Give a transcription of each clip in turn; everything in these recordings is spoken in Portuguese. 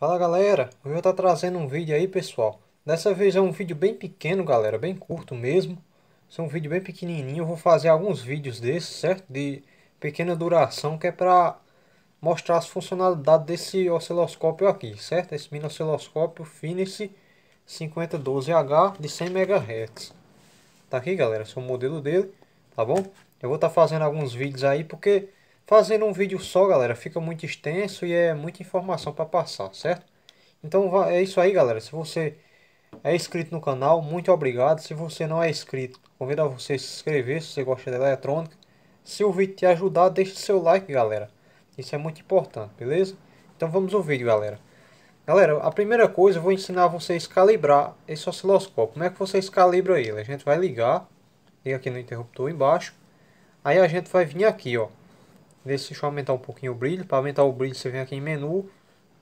Fala galera, hoje eu estar tá trazendo um vídeo aí pessoal Dessa vez é um vídeo bem pequeno galera, bem curto mesmo Esse É um vídeo bem pequenininho, eu vou fazer alguns vídeos desses, certo? De pequena duração que é para mostrar as funcionalidades desse osciloscópio aqui, certo? Esse mini osciloscópio Finis 5012H de 100 MHz Tá aqui galera, esse é o modelo dele, tá bom? Eu vou estar tá fazendo alguns vídeos aí porque Fazendo um vídeo só, galera, fica muito extenso e é muita informação para passar, certo? Então é isso aí, galera. Se você é inscrito no canal, muito obrigado. Se você não é inscrito, convido a você a se inscrever se você gosta da eletrônica. Se o vídeo te ajudar, deixe seu like, galera. Isso é muito importante, beleza? Então vamos ao vídeo, galera. Galera, a primeira coisa eu vou ensinar a vocês calibrar esse osciloscópio. Como é que vocês calibram ele? A gente vai ligar, liga aqui no interruptor embaixo. Aí a gente vai vir aqui, ó Deixa eu aumentar um pouquinho o brilho. Para aumentar o brilho, você vem aqui em menu,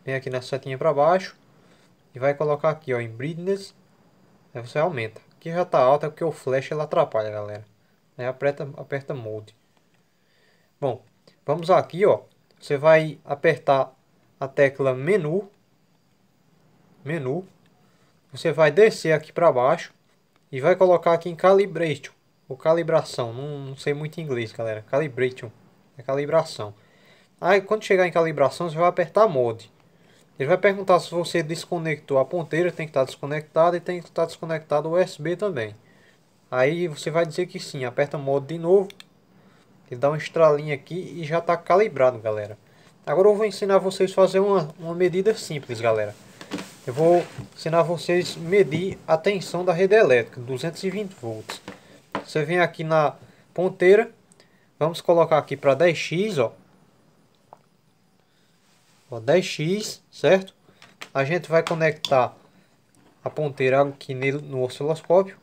vem aqui na setinha para baixo e vai colocar aqui ó, em brightness. Aí você aumenta. Aqui já está alta é porque o flash ela atrapalha, galera. Aí aperta, aperta mode. Bom, vamos aqui, ó. Você vai apertar a tecla menu. Menu. Você vai descer aqui para baixo e vai colocar aqui em calibration ou calibração, não, não sei muito inglês, galera. Calibration. É calibração. Aí quando chegar em calibração, você vai apertar mode. Ele vai perguntar se você desconectou a ponteira, tem que estar tá desconectada e tem que estar tá desconectado o USB também. Aí você vai dizer que sim, aperta modo de novo. Ele dá uma estralinha aqui e já está calibrado, galera. Agora eu vou ensinar vocês a fazer uma, uma medida simples, galera. Eu vou ensinar vocês a medir a tensão da rede elétrica, 220 volts. Você vem aqui na ponteira, Vamos colocar aqui para 10x, ó. ó. 10x, certo? A gente vai conectar a ponteira aqui no osciloscópio.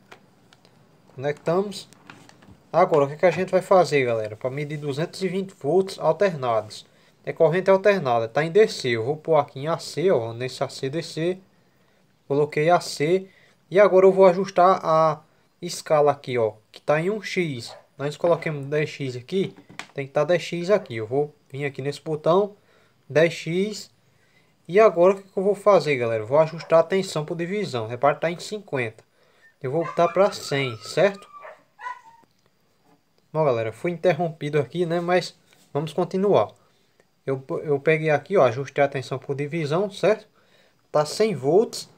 Conectamos. Agora, o que, que a gente vai fazer, galera? Para medir 220 volts alternados. É corrente alternada, Está em DC. Eu vou pôr aqui em AC, ó, nesse AC-DC. Coloquei AC. E agora eu vou ajustar a escala aqui, ó, que está em 1x nós coloquemos 10x aqui, tem que estar tá 10x aqui. Eu vou vir aqui nesse botão, 10x. E agora o que, que eu vou fazer, galera? Eu vou ajustar a tensão por divisão. que está em 50. Eu vou botar para 100, certo? Bom, galera, fui interrompido aqui, né? Mas vamos continuar. Eu, eu peguei aqui, ó, ajustei a tensão por divisão, certo? Tá 100 volts.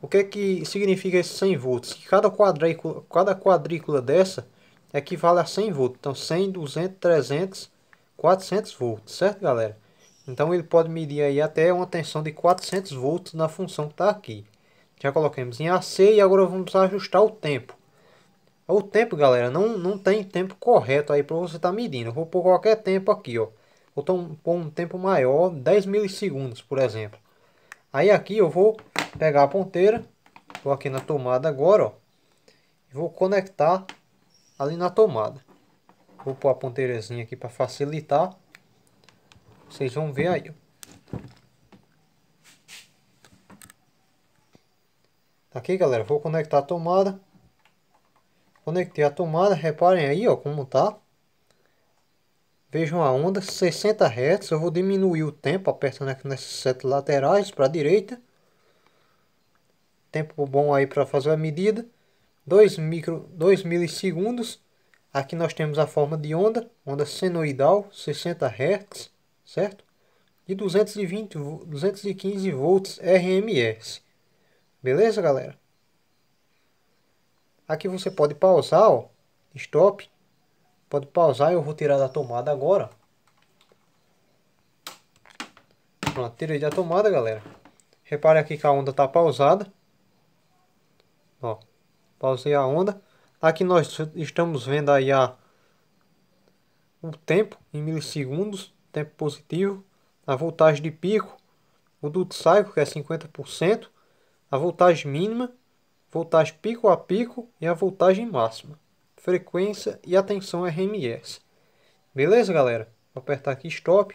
O que é que significa esse 100 volts? Que cada quadrícula, cada quadrícula dessa equivale a 100 volts. Então 100, 200, 300, 400 volts, certo galera? Então ele pode medir aí até uma tensão de 400 volts na função que está aqui. Já colocamos em AC e agora vamos ajustar o tempo. O tempo, galera, não, não tem tempo correto aí para você estar tá medindo. Eu vou por qualquer tempo aqui, ó. Vou pôr um tempo maior, 10 milissegundos, por exemplo. Aí aqui eu vou pegar a ponteira, vou aqui na tomada agora, ó. vou conectar ali na tomada. Vou pôr a ponteirazinha aqui para facilitar. Vocês vão ver aí. Tá aqui, galera, vou conectar a tomada. Conectei a tomada, reparem aí, ó, como tá. Vejam a onda, 60 Hz. Eu vou diminuir o tempo apertando aqui nessas setas laterais para a direita. Tempo bom aí para fazer a medida. 2, micro, 2 milissegundos. Aqui nós temos a forma de onda, onda senoidal, 60 Hz, certo? E 220, 215 volts RMS. Beleza, galera? Aqui você pode pausar, ó, stop. Pode pausar, eu vou tirar da tomada agora. Pronto, tirei da tomada, galera. Repare aqui que a onda está pausada. Ó, pausei a onda. Aqui nós estamos vendo aí a, o tempo em milissegundos, tempo positivo, a voltagem de pico, o duto cycle que é 50%, a voltagem mínima, voltagem pico a pico e a voltagem máxima, frequência e a tensão RMS. Beleza, galera? Vou apertar aqui stop.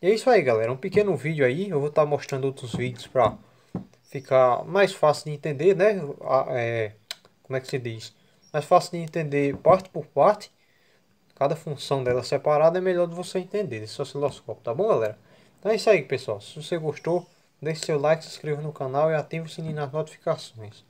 E é isso aí, galera. Um pequeno vídeo aí. Eu vou estar tá mostrando outros vídeos para ficar mais fácil de entender, né? É, como é que se diz? Mais fácil de entender parte por parte. Cada função dela separada é melhor de você entender esse osciloscópio, tá bom, galera? Então é isso aí, pessoal. Se você gostou, deixe seu like, se inscreva no canal e ative o sininho das notificações.